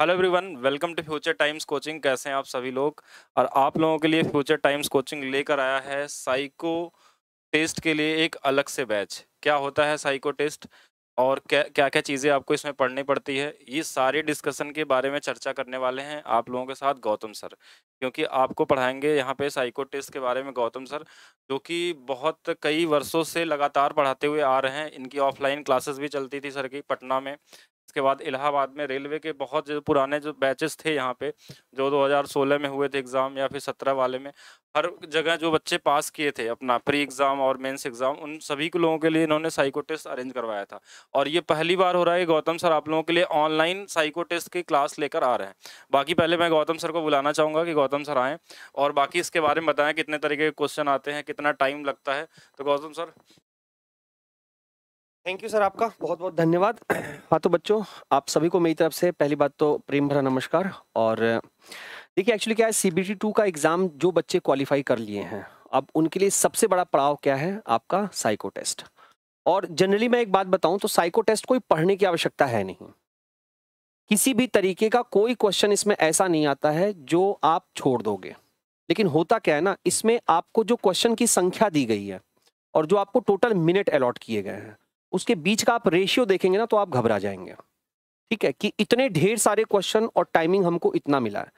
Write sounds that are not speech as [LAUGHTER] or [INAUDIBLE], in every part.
hello everyone welcome to Future Times coaching कैसे हैं आप सभी लोग और आप लोगों के लिए फ्यूचर टाइम्स कोचिंग लेकर आया है साइको टेस्ट के लिए एक अलग से बैच क्या होता है साइको टेस्ट और क्या क्या क्या चीज़ें आपको इसमें पढ़नी पड़ती है ये सारे डिस्कशन के बारे में चर्चा करने वाले हैं आप लोगों के साथ गौतम सर क्योंकि आपको पढ़ाएंगे यहाँ पे साइको टेस्ट के बारे में गौतम सर जो कि बहुत कई वर्षों से लगातार पढ़ाते हुए आ रहे हैं इनकी ऑफलाइन क्लासेस भी चलती थी सर की पटना में इसके बाद इलाहाबाद में रेलवे के बहुत जो पुराने जो बैचेस थे यहाँ पे जो 2016 में हुए थे एग्ज़ाम या फिर सत्रह वाले में हर जगह जो बच्चे पास किए थे अपना प्री एग्ज़ाम और मेंस एग्ज़ाम उन सभी लोगों के लिए इन्होंने साइको टेस्ट अरेंज करवाया था और ये पहली बार हो रहा है गौतम सर आप लोगों के लिए ऑनलाइन साइको टेस्ट की क्लास लेकर आ रहे हैं बाकी पहले मैं गौतम सर को बुलाना चाहूँगा कि गौतम सर आएँ और बाकी इसके बारे में बताएँ कितने तरीके के क्वेश्चन आते हैं कितना टाइम लगता है तो Gautam sir thank you sir आपका बहुत बहुत धन्यवाद हाँ तो बच्चों आप सभी को मेरी तरफ से पहली बात तो प्रेम भरा नमस्कार और देखिए एक्चुअली क्या है सी बी टू का एग्ज़ाम जो बच्चे क्वालिफाई कर लिए हैं अब उनके लिए सबसे बड़ा पड़ाव क्या है आपका साइको टेस्ट और जनरली मैं एक बात बताऊं तो साइको टेस्ट कोई पढ़ने की आवश्यकता है नहीं किसी भी तरीके का कोई क्वेश्चन इसमें ऐसा नहीं आता है जो आप छोड़ दोगे लेकिन होता क्या है ना इसमें आपको जो क्वेश्चन की संख्या दी गई है और जो आपको टोटल मिनट अलॉट किए गए हैं उसके बीच का आप रेशियो देखेंगे ना तो आप घबरा जाएंगे ठीक है कि इतने ढेर सारे क्वेश्चन और टाइमिंग हमको इतना मिला है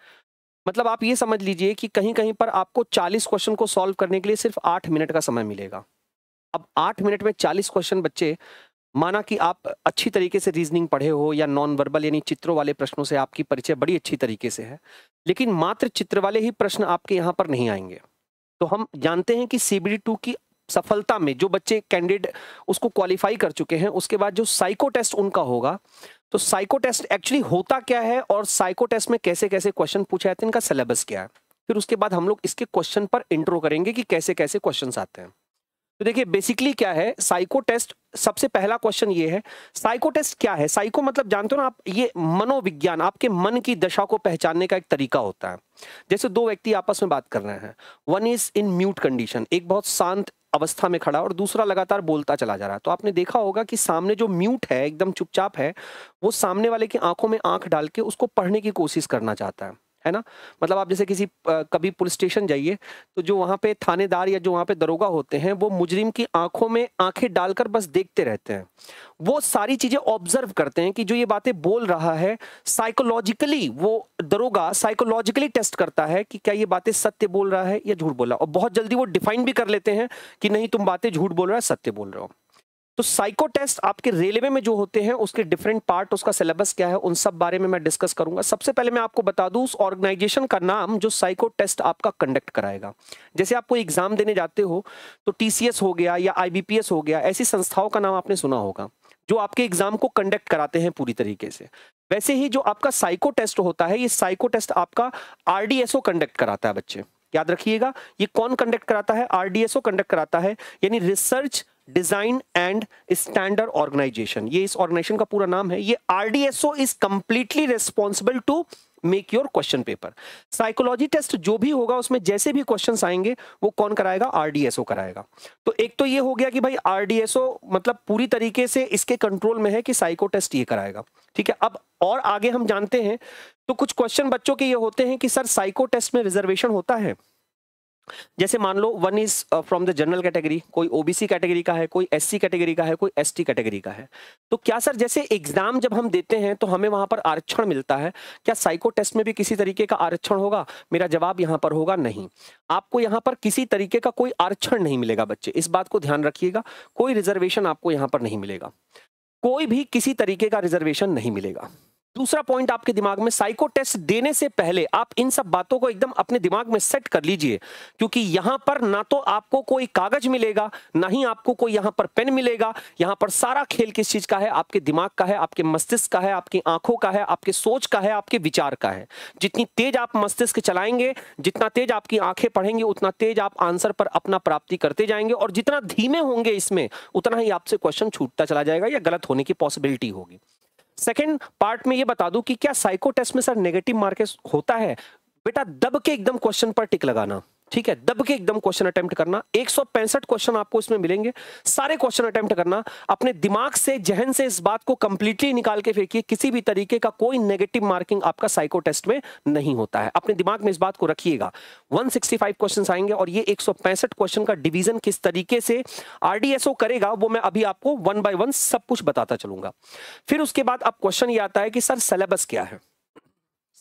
मतलब आप ये समझ लीजिए कि कहीं कहीं पर आपको 40 क्वेश्चन को सॉल्व करने के लिए सिर्फ 8 मिनट का समय मिलेगा अब 8 मिनट में 40 क्वेश्चन बच्चे माना कि आप अच्छी तरीके से रीजनिंग पढ़े हो या नॉन वर्बल यानी चित्रों वाले प्रश्नों से आपकी परिचय बड़ी अच्छी तरीके से है लेकिन मात्र चित्र वाले ही प्रश्न आपके यहाँ पर नहीं आएंगे तो हम जानते हैं कि सीबीडी टू की सफलता में जो बच्चे कैंडिडेट उसको क्वालिफाई कर चुके हैं उसके बाद जो साइको टेस्ट उनका होगा तो साइको टेस्ट एक्चुअली होता क्या है और साइको टेस्ट में कैसे कैसे क्वेश्चन पूछे जाते हैं इनका सिलेबस क्या है फिर उसके बाद हम लोग इसके क्वेश्चन पर इंट्रो करेंगे कि कैसे कैसे क्वेश्चन आते हैं तो देखिए बेसिकली क्या है साइको टेस्ट सबसे पहला क्वेश्चन ये है साइको टेस्ट क्या है साइको मतलब जानते हो ना आप ये मनोविज्ञान आपके मन की दशा को पहचानने का एक तरीका होता है जैसे दो व्यक्ति आपस में बात कर रहे हैं one is in mute condition एक बहुत शांत अवस्था में खड़ा और दूसरा लगातार बोलता चला जा रहा है तो आपने देखा होगा कि सामने जो म्यूट है एकदम चुपचाप है वो सामने वाले की आंखों में आंख डाल के उसको पढ़ने की कोशिश करना चाहता है है ना मतलब आप जैसे किसी आ, कभी पुलिस स्टेशन जाइए तो जो वहाँ पे थानेदार या जो वहाँ पे दरोगा होते हैं वो मुजरिम की आंखों में आंखें डालकर बस देखते रहते हैं वो सारी चीज़ें ऑब्जर्व करते हैं कि जो ये बातें बोल रहा है साइकोलॉजिकली वो दरोगा साइकोलॉजिकली टेस्ट करता है कि क्या ये बातें सत्य बोल रहा है या झूठ बोल रहा है और बहुत जल्दी वो डिफाइन भी कर लेते हैं कि नहीं तुम बातें झूठ बोल रहे हो सत्य बोल रहे हो तो साइको टेस्ट आपके रेलवे में जो होते हैं उसके डिफरेंट पार्ट उसका सिलेबस क्या है उन सब बारे में मैं डिस्कस करूंगा सबसे पहले मैं आपको बता दूं उस ऑर्गेनाइजेशन का नाम जो साइको टेस्ट आपका कंडक्ट कराएगा जैसे आप कोई एग्जाम देने जाते हो तो टीसीएस हो गया या आईबीपीएस हो गया ऐसी संस्थाओं का नाम आपने सुना होगा जो आपके एग्जाम को कंडक्ट कराते हैं पूरी तरीके से वैसे ही जो आपका साइको टेस्ट होता है ये साइको टेस्ट आपका आरडीएसओ कंडक्ट कराता है बच्चे याद रखिएगा ये कौन कंडक्ट कराता है आरडीएसओ कंडक्ट कराता है यानी research design and standard organisation ये इस ऑर्गेनाइजेशन का पूरा नाम है ये RDSO is completely responsible to make your question paper psychology test जो भी होगा उसमें जैसे भी क्वेश्चन आएंगे वो कौन कराएगा आरडीएसओ कराएगा तो एक तो ये हो गया कि भाई आरडीएसओ मतलब पूरी तरीके से इसके कंट्रोल में है कि साइको टेस्ट ये कराएगा ठीक है अब और आगे हम जानते हैं तो कुछ क्वेश्चन बच्चों के ये होते हैं कि सर साइको टेस्ट में रिजर्वेशन होता है जैसे मान लो one is from the general category कोई ओबीसी कैटेगरी का है कोई एससी कैटेगरी का है कोई एसटी कैटेगरी का है तो क्या सर जैसे एग्जाम जब हम देते हैं तो हमें वहां पर आरक्षण मिलता है क्या साइको टेस्ट में भी किसी तरीके का आरक्षण होगा मेरा जवाब यहां पर होगा नहीं आपको यहां पर किसी तरीके का कोई आरक्षण नहीं मिलेगा बच्चे इस बात को ध्यान रखिएगा कोई रिजर्वेशन आपको यहाँ पर नहीं मिलेगा कोई भी किसी तरीके का रिजर्वेशन नहीं मिलेगा दूसरा पॉइंट आपके दिमाग में साइको टेस्ट देने से पहले आप इन सब बातों को एकदम अपने दिमाग में सेट कर लीजिए क्योंकि यहां पर ना तो आपको कोई कागज मिलेगा ना ही आपको कोई यहां पर पेन मिलेगा यहां पर सारा खेल किस चीज का है आपके दिमाग का है आपके मस्तिष्क का है आपकी आंखों का है आपके सोच का है आपके विचार का है जितनी तेज आप मस्तिष्क चलाएंगे जितना तेज आपकी आंखें पढ़ेंगे उतना तेज आप आंसर पर अपना प्राप्ति करते जाएंगे और जितना धीमे होंगे इसमें उतना ही आपसे क्वेश्चन छूटता चला जाएगा या गलत होने की पॉसिबिलिटी होगी सेकेंड पार्ट में ये बता दूं कि क्या साइको टेस्ट में सर नेगेटिव मार्केट होता है बेटा दब के एकदम क्वेश्चन पर टिक लगाना ठीक है दब के एकदम क्वेश्चन अटेम्प्ट करना एक क्वेश्चन आपको इसमें मिलेंगे सारे क्वेश्चन अटेम्प्ट करना अपने दिमाग से जहन से इस बात को कंप्लीटली निकाल के फेंकिए किसी भी तरीके का कोई नेगेटिव मार्किंग आपका साइको टेस्ट में नहीं होता है अपने दिमाग में इस बात को रखिएगा 165 क्वेश्चंस आएंगे और ये पैंसठ क्वेश्चन का डिवीजन किस तरीके से आरडीएसओ करेगा वो मैं अभी आपको वन बाय वन सब कुछ बताता चलूंगा फिर उसके बाद अब क्वेश्चन ये आता है कि सर सिलेबस क्या है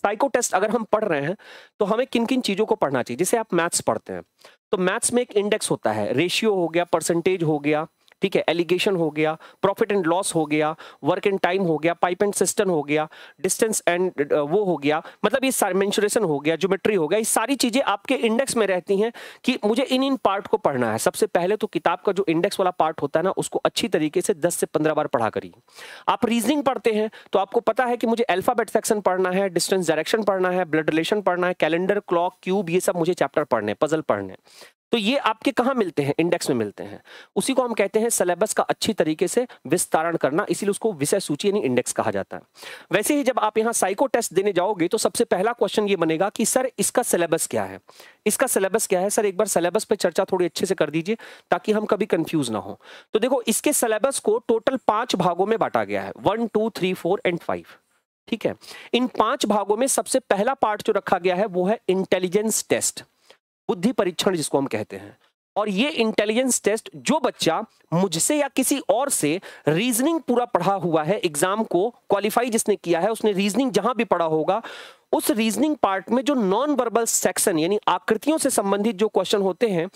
साइको टेस्ट अगर हम पढ़ रहे हैं तो हमें किन किन चीज़ों को पढ़ना चाहिए जैसे आप मैथ्स पढ़ते हैं तो मैथ्स में एक इंडेक्स होता है रेशियो हो गया परसेंटेज हो गया ठीक है एलिगेशन हो गया प्रॉफिट एंड लॉस हो गया वर्क एंड टाइम हो गया पाइप एंड सिस्टम हो गया डिस्टेंस एंड uh, वो हो गया मतलब ये मेंशुरेशन हो गया ज्योमेट्री हो गया ये सारी चीजें आपके इंडेक्स में रहती हैं कि मुझे इन इन पार्ट को पढ़ना है सबसे पहले तो किताब का जो इंडेक्स वाला पार्ट होता है ना उसको अच्छी तरीके से दस से पंद्रह बार पढ़ा करिए आप रीजनिंग पढ़ते हैं तो आपको पता है कि मुझे अल्फाबेट सेक्शन पढ़ना है डिस्टेंस डायरेक्शन पढ़ना है ब्लड रिलेशन पढ़ना है कैलेंडर क्लॉक क्यूब ये सब मुझे चैप्टर पढ़ने पजल पढ़ने तो ये आपके कहाँ मिलते हैं इंडेक्स में मिलते हैं उसी को हम कहते हैं सिलेबस का अच्छी तरीके से विस्तारण करना इसीलिए उसको विषय सूची यानी इंडेक्स कहा जाता है वैसे ही जब आप यहाँ साइको टेस्ट देने जाओगे तो सबसे पहला क्वेश्चन ये बनेगा कि सर इसका सिलेबस क्या है इसका सिलेबस क्या है सर एक बार सिलेबस पर चर्चा थोड़ी अच्छे से कर दीजिए ताकि हम कभी कंफ्यूज ना हो तो देखो इसके सिलेबस को टोटल पांच भागों में बांटा गया है one two three four and five ठीक है इन पांच भागों में सबसे पहला पार्ट जो रखा गया है वो है इंटेलिजेंस टेस्ट बुद्धि परीक्षण जिसको हम कहते हैं और ये इंटेलिजेंस टेस्ट जो बच्चा मुझसे या किसी और से रीजनिंग पूरा पढ़ा हुआ है एग्जाम को क्वालिफाई जिसने किया है उसने रीजनिंग जहां भी पढ़ा होगा उस रीजनिंग पार्ट में जो नॉन वर्बल सेक्शन यानी आकृतियों से संबंधित जो क्वेश्चन होते हैं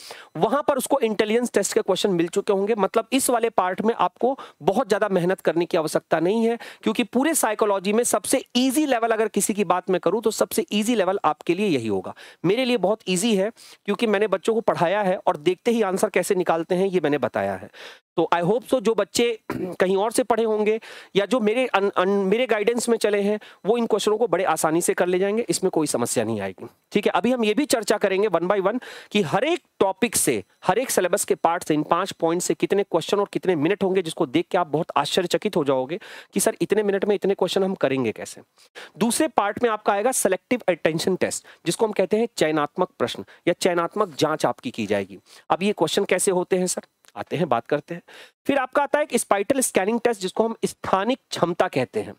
वहां पर उसको इंटेलिजेंस टेस्ट के क्वेश्चन मिल चुके होंगे मतलब इस वाले पार्ट में आपको बहुत ज्यादा मेहनत करने की आवश्यकता नहीं है क्योंकि पूरे साइकोलॉजी में सबसे ईजी लेवल अगर किसी की बात मैं करूं तो सबसे ईजी लेवल आपके लिए यही होगा मेरे लिए बहुत ईजी है क्योंकि मैंने बच्चों को पढ़ाया है और देखते ही आंसर कैसे निकालते हैं ये मैंने बताया है तो आई होप सो जो बच्चे कहीं और से पढ़े होंगे या जो मेरे अन, अन, मेरे गाइडेंस में चले हैं वो इन क्वेश्चनों को बड़े आसानी से कर ले जाएंगे इसमें कोई समस्या नहीं आएगी ठीक है अभी हम ये भी चर्चा करेंगे वन बाय वन कि हर एक टॉपिक से हर एक सिलेबस के पार्ट से इन पांच पॉइंट से कितने क्वेश्चन और कितने मिनट होंगे जिसको देख के आप बहुत आश्चर्यचकित हो जाओगे कि सर इतने मिनट में इतने क्वेश्चन हम करेंगे कैसे दूसरे पार्ट में आपका आएगा सेलेक्टिव अटेंशन टेस्ट जिसको हम कहते हैं चयनात्मक प्रश्न या चयनात्मक जाँच आपकी की जाएगी अब ये क्वेश्चन कैसे होते हैं सर आते हैं बात करते हैं फिर आपका आता है एक स्पाइटल स्कैनिंग टेस्ट जिसको हम स्थानिक क्षमता कहते हैं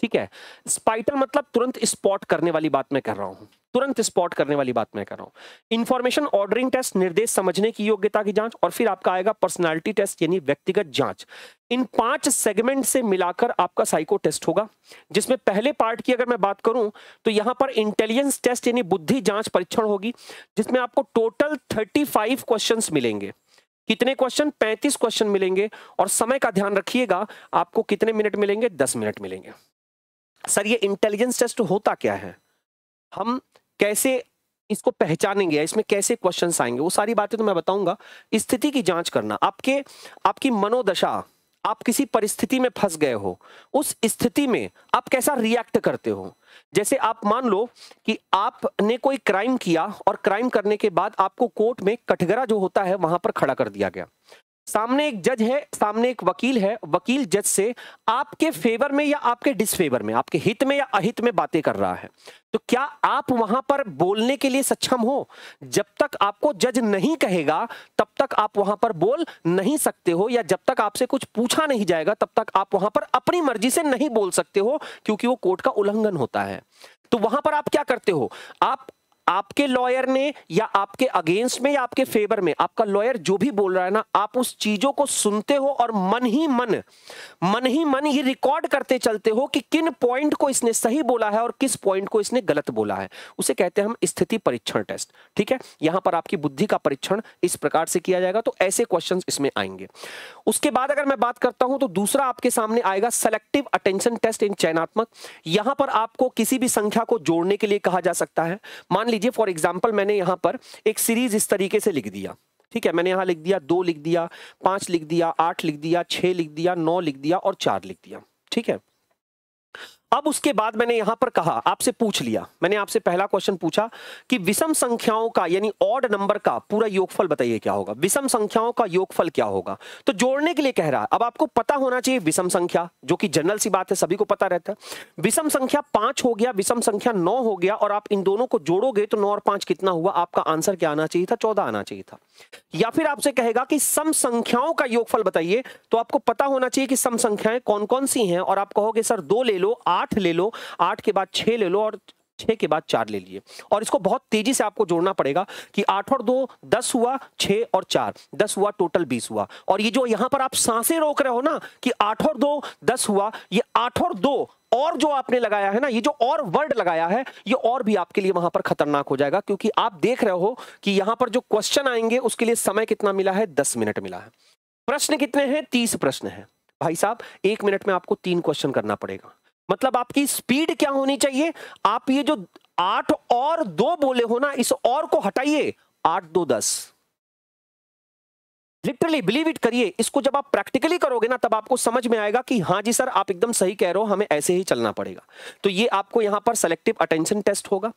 ठीक है स्पाइटल मतलब तुरंत स्पॉट करने वाली बात मैं कर रहा हूँ तुरंत स्पॉट करने वाली बात मैं कर रहा हूँ इन्फॉर्मेशन ऑर्डरिंग टेस्ट निर्देश समझने की योग्यता की जांच और फिर आपका आएगा पर्सनालिटी टेस्ट यानी व्यक्तिगत जांच इन पांच सेगमेंट से मिलाकर आपका साइको टेस्ट होगा जिसमें पहले पार्ट की अगर मैं बात करूं तो यहां पर इंटेलिजेंस टेस्ट यानी बुद्धि जांच परीक्षण होगी जिसमें आपको टोटल थर्टी फाइव मिलेंगे कितने क्वेश्चन 35 क्वेश्चन मिलेंगे और समय का ध्यान रखिएगा आपको कितने मिनट मिलेंगे 10 मिनट मिलेंगे सर ये इंटेलिजेंस टेस्ट होता क्या है हम कैसे इसको पहचानेंगे इसमें कैसे क्वेश्चन आएंगे वो सारी बातें तो मैं बताऊंगा स्थिति की जांच करना आपके आपकी मनोदशा आप किसी परिस्थिति में फंस गए हो उस स्थिति में आप कैसा रिएक्ट करते हो जैसे आप मान लो कि आपने कोई क्राइम किया और क्राइम करने के बाद आपको कोर्ट में कटघरा जो होता है वहां पर खड़ा कर दिया गया सामने एक जज है सामने एक वकील है वकील जज से आपके फेवर में या आपके डिसफेवर में आपके हित में या अहित में बातें कर रहा है तो क्या आप वहां पर बोलने के लिए सक्षम हो जब तक आपको जज नहीं कहेगा तब तक आप वहां पर बोल नहीं सकते हो या जब तक आपसे कुछ पूछा नहीं जाएगा तब तक आप वहां पर अपनी मर्जी से नहीं बोल सकते हो क्योंकि वो कोर्ट का उल्लंघन होता है तो वहां पर आप क्या करते हो आप आपके लॉयर ने या आपके अगेंस्ट में या आपके फेवर में आपका लॉयर जो भी बोल रहा है ना आप उस चीजों को सुनते हो और मन ही मन मन ही मन ये रिकॉर्ड करते चलते हो कि किन पॉइंट को इसने सही बोला है और किस पॉइंट को इसने गलत बोला है उसे कहते हैं हम स्थिति परीक्षण टेस्ट ठीक है यहां पर आपकी बुद्धि का परीक्षण इस प्रकार से किया जाएगा तो ऐसे क्वेश्चन इसमें आएंगे उसके बाद अगर मैं बात करता हूं तो दूसरा आपके सामने आएगा सेलेक्टिव अटेंशन टेस्ट इन चयनात्मक यहां पर आपको किसी भी संख्या को जोड़ने के लिए कहा जा सकता है मान लीजिए फॉर एग्जाम्पल मैंने यहाँ पर एक सीरीज इस तरीके से लिख दिया ठीक है मैंने यहाँ लिख दिया दो लिख दिया पांच लिख दिया आठ लिख दिया छ लिख दिया नौ लिख दिया और चार लिख दिया ठीक है अब उसके बाद मैंने यहां पर कहा आपसे पूछ लिया मैंने आपसे पहला क्वेश्चन पूछा कि विषम संख्याओं का यानी ऑड नंबर का पूरा योगफल बताइए क्या होगा विषम संख्याओं का योगफल क्या होगा तो जोड़ने के लिए कह रहा है अब आपको पता होना चाहिए विषम संख्या जो कि जनरल सी बात है सभी को पता रहता है विषम संख्या पांच हो गया विषम संख्या नौ हो गया और आप इन दोनों को जोड़ोगे तो नौ और पांच कितना हुआ आपका आंसर क्या आना चाहिए था चौदह आना चाहिए था या फिर आपसे कहेगा कि सम संख्याओं का योगफल बताइए तो आपको पता होना चाहिए कि सम संख्याएं कौन कौन सी हैं और आप कहोगे सर दो ले लो आठ ले लो आठ के बाद छः ले लो और छः के बाद चार ले लिए और इसको बहुत तेजी से आपको जोड़ना पड़ेगा कि आठ और दो दस हुआ छः और चार दस हुआ टोटल बीस हुआ और ये जो यहाँ पर आप सांसें रोक रहे हो ना कि आठ और दो दस हुआ ये आठ और दो और जो आपने लगाया है ना ये जो और वर्ड लगाया है ये और भी आपके लिए वहां पर खतरनाक हो जाएगा क्योंकि आप देख रहे हो कि यहां पर जो क्वेश्चन आएंगे उसके लिए समय कितना मिला है दस मिनट मिला है प्रश्न कितने हैं तीस प्रश्न है भाई साहब एक मिनट में आपको तीन क्वेश्चन करना पड़ेगा मतलब आपकी स्पीड क्या होनी चाहिए आप ये जो आठ और दो बोले हो ना इस और को हटाइए आठ दो दस लिटरली बिलीव इट करिए इसको जब आप प्रैक्टिकली करोगे ना तब आपको समझ में आएगा कि हाँ जी सर आप एकदम सही कह रहे हो हमें ऐसे ही चलना पड़ेगा तो ये आपको यहाँ पर सेलेक्टिव अटेंशन टेस्ट होगा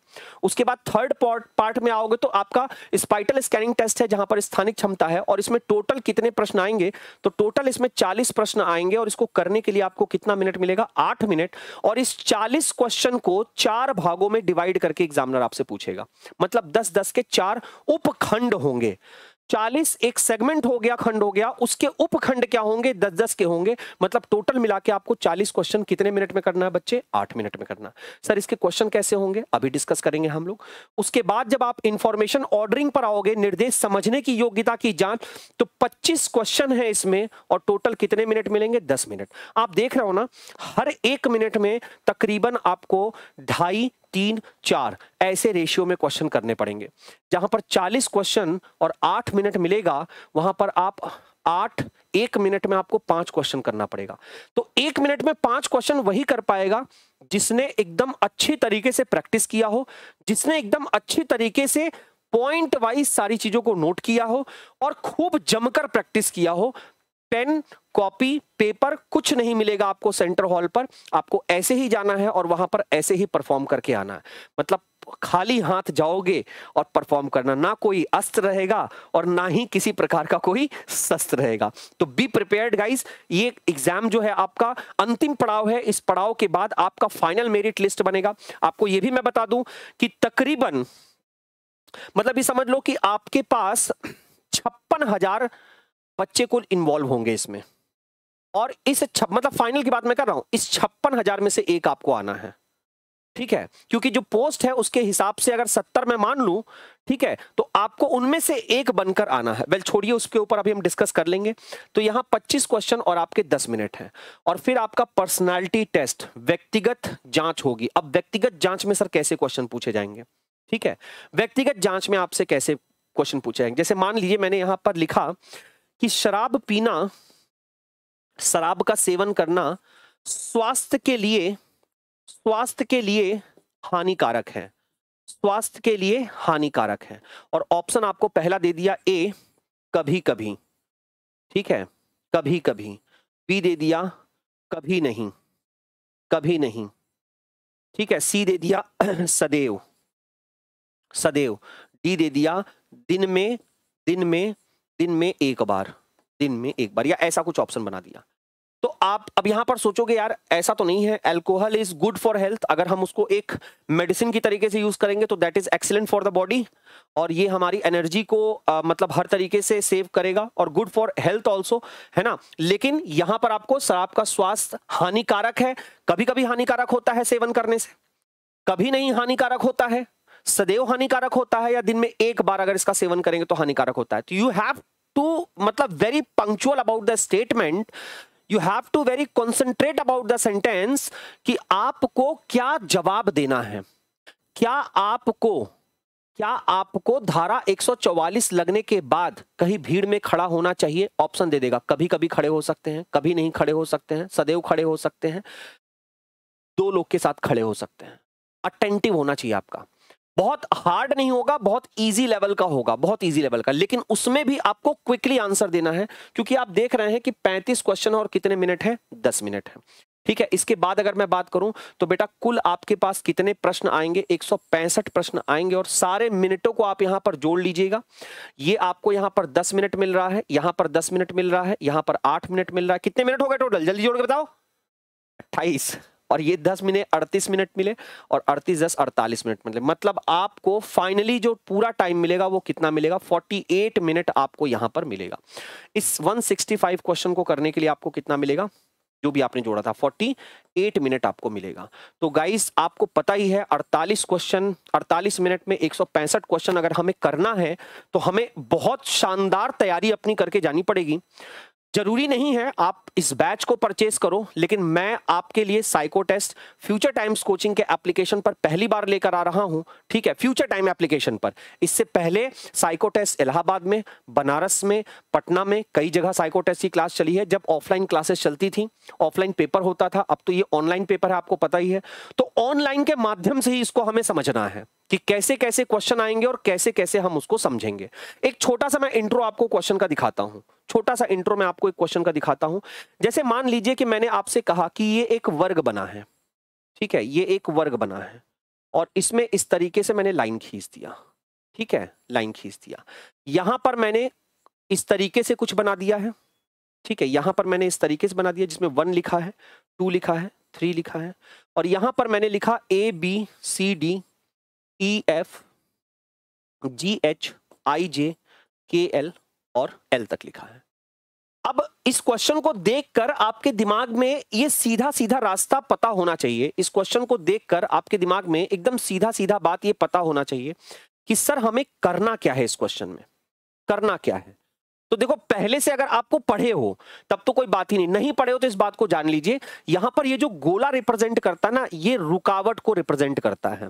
उसके बाद थर्ड पार्ट में आओगे तो आपका स्पाइटल स्कैनिंग टेस्ट है जहां पर स्थानिक क्षमता है और इसमें टोटल कितने प्रश्न आएंगे तो टोटल इसमें चालीस प्रश्न आएंगे और इसको करने के लिए आपको कितना मिनट मिलेगा आठ मिनट और इस चालीस क्वेश्चन को चार भागों में डिवाइड करके एग्जामिनर आपसे पूछेगा मतलब दस दस के चार उपखंड होंगे चालीस एक सेगमेंट हो गया खंड हो गया उसके उपखंड क्या होंगे दस दस के होंगे मतलब टोटल मिला के आपको चालीस क्वेश्चन कितने मिनट में करना है बच्चे आठ मिनट में करना सर इसके क्वेश्चन कैसे होंगे अभी डिस्कस करेंगे हम लोग उसके बाद जब आप इंफॉर्मेशन ऑर्डरिंग पर आओगे निर्देश समझने की योग्यता की जांच तो पच्चीस क्वेश्चन है इसमें और टोटल कितने मिनट मिलेंगे दस मिनट आप देख रहे हो ना हर एक मिनट में तकरीबन आपको ढाई तीन चार ऐसे रेशियो में क्वेश्चन करने पड़ेंगे जहां पर 40 क्वेश्चन और 8 मिनट मिलेगा वहां पर आप आठ एक मिनट में आपको पांच क्वेश्चन करना पड़ेगा तो एक मिनट में पांच क्वेश्चन वही कर पाएगा जिसने एकदम अच्छी तरीके से प्रैक्टिस किया हो जिसने एकदम अच्छी तरीके से पॉइंट वाइज सारी चीजों को नोट किया हो और खूब जमकर प्रैक्टिस किया हो पेन कॉपी पेपर कुछ नहीं मिलेगा आपको सेंटर हॉल पर आपको ऐसे ही जाना है और वहां पर ऐसे ही परफॉर्म करके आना है मतलब खाली हाथ जाओगे और परफॉर्म करना ना कोई अस्त्र रहेगा और ना ही किसी प्रकार का कोई शस्त्र रहेगा तो बी प्रिपेयर्ड गाइस ये एग्जाम जो है आपका अंतिम पड़ाव है इस पड़ाव के बाद आपका फाइनल मेरिट लिस्ट बनेगा आपको ये भी मैं बता दूं कि तकरीबन मतलब ये समझ लो कि आपके पास छप्पन हजार बच्चे कुल इन्वॉल्व होंगे इसमें और इस छप मतलब फाइनल की बात मैं कर रहा हूं इस छप्पन हजार में से एक आपको आना है ठीक है क्योंकि जो पोस्ट है उसके हिसाब से अगर सत्तर में मान लू ठीक है तो आपको उनमें से एक बनकर आना है वेल छोड़िए उसके ऊपर अभी हम डिस्कस कर लेंगे तो यहां पच्चीस क्वेश्चन और आपके दस मिनट हैं और फिर आपका पर्सनालिटी टेस्ट व्यक्तिगत जांच होगी अब व्यक्तिगत जांच में सर कैसे क्वेश्चन पूछे जाएंगे ठीक है व्यक्तिगत जांच में आपसे कैसे क्वेश्चन पूछे जाएंगे जैसे मान लीजिए मैंने यहां पर लिखा कि शराब पीना शराब का सेवन करना स्वास्थ्य के लिए स्वास्थ्य के लिए हानिकारक है स्वास्थ्य के लिए हानिकारक है और ऑप्शन आपको पहला दे दिया ए कभी कभी ठीक है कभी कभी बी दे दिया कभी नहीं कभी नहीं ठीक है सी दे दिया [CLEARS THROAT] सदैव सदैव डी दे दिया दिन में दिन में दिन में एक बार दिन में एक बार या ऐसा कुछ ऑप्शन बना दिया तो आप अब यहां पर सोचोगे यार ऐसा तो नहीं है alcohol is good for health अगर हम उसको एक मेडिसिन की तरीके से यूज करेंगे तो that is excellent for the body और ये हमारी एनर्जी को आ, मतलब हर तरीके से सेव करेगा और गुड फॉर हेल्थ ऑल्सो है ना लेकिन यहां पर आपको शराब का स्वास्थ्य हानिकारक है कभी कभी हानिकारक होता है सेवन करने से कभी नहीं हानिकारक होता है सदैव हानिकारक होता है या दिन में एक बार अगर इसका सेवन करेंगे तो हानिकारक होता है तो यू हैव टू मतलब very punctual about the statement you have to very concentrate about the sentence कि आपको क्या जवाब देना है क्या आपको क्या आपको धारा 144 लगने के बाद कहीं भीड़ में खड़ा होना चाहिए ऑप्शन दे देगा कभी कभी खड़े हो सकते हैं कभी नहीं खड़े हो सकते हैं सदैव खड़े हो सकते हैं दो लोग के साथ खड़े हो सकते हैं अटेंटिव होना चाहिए आपका बहुत हार्ड नहीं होगा बहुत इजी लेवल का होगा बहुत इजी लेवल का लेकिन उसमें भी आपको क्विकली आंसर देना है क्योंकि आप देख रहे हैं कि 35 क्वेश्चन और कितने मिनट है 10 मिनट है ठीक है इसके बाद अगर मैं बात करूं तो बेटा कुल आपके पास कितने प्रश्न आएंगे 165 प्रश्न आएंगे और सारे मिनटों को आप यहां पर जोड़ लीजिएगा ये आपको यहां पर 10 मिनट मिल रहा है यहां पर 10 मिनट मिल रहा है यहां पर 8 मिनट मिल रहा है कितने मिनट हो गए टोटल जल्दी जोड़ के बताओ 28 और ये दस मिनट अड़तीस मिनट मिले और अड़तीस दस अड़तालीस मिनट मिले मतलब आपको फाइनली जो पूरा टाइम मिलेगा वो कितना मिलेगा एट मिनट आपको यहां पर मिलेगा इस फाइव क्वेश्चन को करने के लिए आपको कितना मिलेगा जो भी आपने जोड़ा था फोर्टी एट मिनट आपको मिलेगा तो गाइस आपको पता ही है अड़तालीस क्वेश्चन अड़तालीस मिनट में पैंसठ क्वेश्चन अगर हमें करना है तो हमें बहुत शानदार तैयारी अपनी करके जानी पड़ेगी जरूरी नहीं है आप इस बैच को परचेस करो लेकिन मैं आपके लिए psycho test Future Times coaching के एप्लीकेशन पर पहली बार लेकर आ रहा हूं ठीक है फ्यूचर टाइम एप्लीकेशन पर इससे पहले साइको टेस्ट इलाहाबाद में बनारस में पटना में कई जगह साइको टेस्ट की क्लास चली है जब ऑफलाइन क्लासेस चलती थी ऑफलाइन पेपर होता था अब तो ये ऑनलाइन पेपर है आपको पता ही है तो ऑनलाइन के माध्यम से ही इसको हमें समझना है कि कैसे कैसे क्वेश्चन आएंगे और कैसे कैसे हम उसको समझेंगे एक छोटा सा मैं इंट्रो आपको क्वेश्चन का दिखाता हूं छोटा सा इंट्रो में आपको एक क्वेश्चन का दिखाता हूं जैसे मान लीजिए कि मैंने आपसे कहा कि ये एक वर्ग बना है ठीक है ये एक वर्ग बना है और इसमें इस तरीके से मैंने लाइन खींच दिया ठीक है लाइन खींच दिया यहां पर मैंने इस तरीके से कुछ बना दिया है ठीक है यहां पर मैंने इस तरीके से बना दिया जिसमें वन लिखा है टू लिखा है थ्री लिखा है और यहां पर मैंने लिखा A B C D E F G H I J K L और एल तक लिखा है अब इस क्वेश्चन को देखकर आपके दिमाग में ये सीधा सीधा रास्ता पता होना चाहिए इस क्वेश्चन को देखकर आपके दिमाग में एकदम सीधा सीधा बात ये पता होना चाहिए कि सर हमें करना क्या है इस क्वेश्चन में करना क्या है तो देखो पहले से अगर आपको पढ़े हो तब तो कोई बात ही नहीं नहीं पढ़े हो तो इस बात को जान लीजिए यहां पर ये जो गोला रिप्रेजेंट करता है ना ये रुकावट को रिप्रेजेंट करता है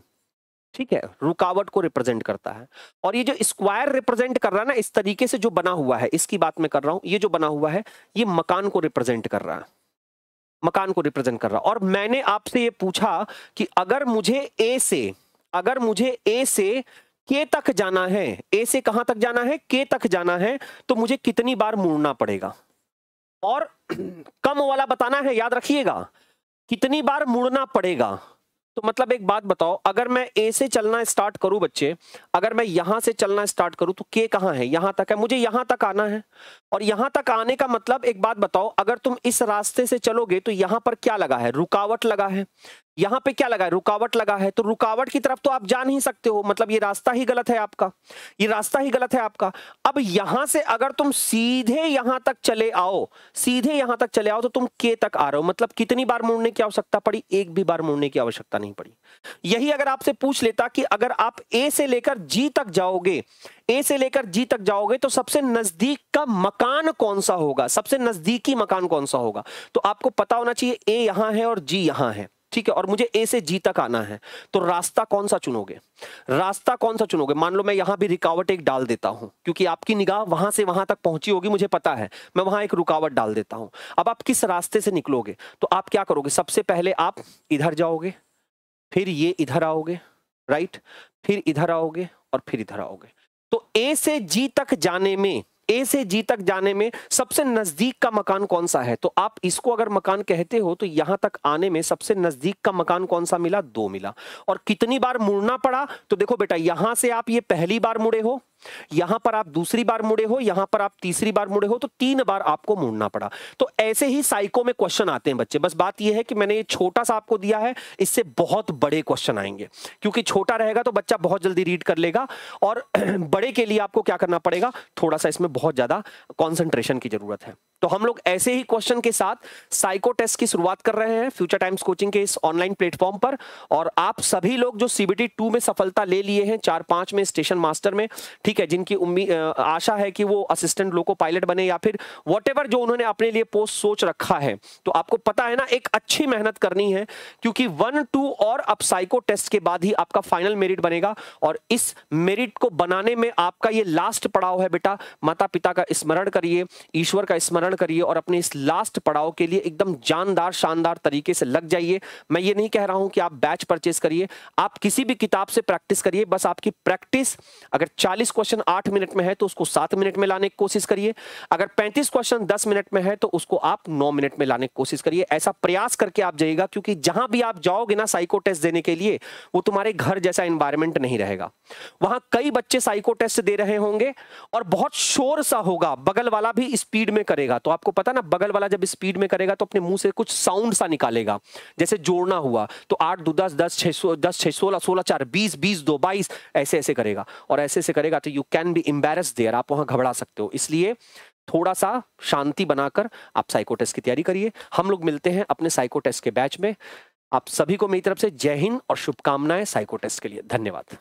ठीक है रुकावट को रिप्रेजेंट करता है और ये जो स्क्वायर रिप्रेजेंट कर रहा है ना इस तरीके से जो बना हुआ है इसकी बात मैं कर रहा हूं ये जो बना हुआ है ये मकान को रिप्रेजेंट कर रहा है मकान को रिप्रेजेंट कर रहा और मैंने आपसे ये पूछा कि अगर मुझे ए से अगर मुझे ए से के तक जाना है ए से कहां तक जाना है के तक जाना है तो मुझे कितनी बार मुड़ना पड़ेगा और [CLEARS THROAT] कम वाला बताना है याद रखिएगा कितनी बार मुड़ना पड़ेगा तो मतलब एक बात बताओ अगर मैं ए से चलना स्टार्ट करूं बच्चे अगर मैं यहां से चलना स्टार्ट करूं तो के कहां है यहां तक है मुझे यहां तक आना है और यहां तक आने का मतलब एक बात बताओ अगर तुम इस रास्ते से चलोगे तो यहां पर क्या लगा है रुकावट लगा है यहां पे क्या लगा है रुकावट लगा है तो रुकावट की तरफ तो आप जा नहीं सकते हो मतलब ये रास्ता ही गलत है आपका ये रास्ता ही गलत है आपका अब यहां से अगर तुम सीधे यहां तक चले आओ सीधे यहां तक चले आओ तो तुम के तक आ रहे हो मतलब कितनी बार मुड़ने की आवश्यकता पड़ी एक भी बार मुड़ने की आवश्यकता नहीं पड़ी यही अगर आपसे पूछ लेता कि अगर आप ए से लेकर जी तक जाओगे ए से लेकर जी तक जाओगे तो सबसे नजदीक का मकान कौन सा होगा सबसे नजदीकी मकान कौन सा होगा तो आपको पता होना चाहिए ए यहां है और जी यहां है ठीक है और मुझे ए से जी तक आना है तो रास्ता कौन सा चुनोगे रास्ता कौन सा चुनोगे मान लो मैं यहां भी रुकावट एक डाल देता हूं क्योंकि आपकी निगाह वहां से वहां तक पहुंची होगी मुझे पता है मैं वहां एक रुकावट डाल देता हूं अब आप किस रास्ते से निकलोगे तो आप क्या करोगे सबसे पहले आप इधर जाओगे फिर ये इधर आओगे राइट फिर इधर आओगे और फिर इधर आओगे तो ए से जी तक जाने में ए से जी तक जाने में सबसे नजदीक का मकान कौन सा है तो आप इसको अगर मकान कहते हो तो यहां तक आने में सबसे नजदीक का मकान कौन सा मिला दो मिला और कितनी बार मुड़ना पड़ा तो देखो बेटा यहां से आप ये पहली बार मुड़े हो यहां पर आप दूसरी बार मुड़े हो यहां पर आप तीसरी बार मुड़े हो तो तीन बार आपको मुड़ना पड़ा तो ऐसे ही साइको में क्वेश्चन आते हैं बच्चे बस बात यह है कि मैंने ये छोटा सा आपको दिया है इससे बहुत बड़े क्वेश्चन आएंगे क्योंकि छोटा रहेगा तो बच्चा बहुत जल्दी रीड कर लेगा और [CLEARS THROAT] बड़े के लिए आपको क्या करना पड़ेगा थोड़ा सा इसमें बहुत ज्यादा कॉन्सेंट्रेशन की जरूरत है तो हम लोग ऐसे ही क्वेश्चन के साथ साइको टेस्ट की शुरुआत कर रहे हैं फ्यूचर टाइम्स कोचिंग के इस ऑनलाइन प्लेटफॉर्म पर और आप सभी लोग जो सीबीटी टू में सफलता ले लिए हैं चार पांच में स्टेशन मास्टर में ठीक है जिनकी उम्मीद आशा है कि वो असिस्टेंट लोको पायलट बने या फिर वॉट जो उन्होंने अपने लिए पोस्ट सोच रखा है तो आपको पता है ना एक अच्छी मेहनत करनी है क्योंकि वन टू और अब साइको टेस्ट के बाद ही आपका फाइनल मेरिट बनेगा और इस मेरिट को बनाने में आपका ये लास्ट पड़ाव है बेटा माता पिता का स्मरण करिए ईश्वर का स्मरण धारण करिए और अपने इस लास्ट पड़ाव के लिए एकदम जानदार शानदार तरीके से लग जाइए मैं ये नहीं कह रहा हूं कि आप बैच परचेज करिए आप किसी भी किताब से प्रैक्टिस करिए बस आपकी प्रैक्टिस अगर 40 क्वेश्चन 8 मिनट में है तो उसको 7 मिनट में लाने की कोशिश करिए अगर 35 क्वेश्चन 10 मिनट में है तो उसको आप 9 मिनट में लाने की कोशिश करिए ऐसा प्रयास करके आप जाइएगा क्योंकि जहां भी आप जाओगे ना साइको टेस्ट देने के लिए वो तुम्हारे घर जैसा इन्वायरमेंट नहीं रहेगा वहां कई बच्चे साइको टेस्ट दे रहे होंगे और बहुत शोर सा होगा बगल वाला भी स्पीड में करेगा करेगा तो आपको पता ना बगल वाला जब स्पीड में करेगा तो अपने मुंह से कुछ साउंड सा निकालेगा जैसे जोड़ना हुआ तो आठ दो दस दस छः सौ दस छह सोलह सोलह चार बीस बीस दो बाईस ऐसे ऐसे करेगा और ऐसे ऐसे करेगा तो you can be embarrass there आप वहां घबरा सकते हो इसलिए थोड़ा सा शांति बनाकर आप साइको टेस्ट की तैयारी करिए हम लोग मिलते हैं अपने साइको टेस्ट के बैच में आप सभी को मेरी तरफ से जय हिंद और शुभकामनाएं साइको टेस्ट के लिए धन्यवाद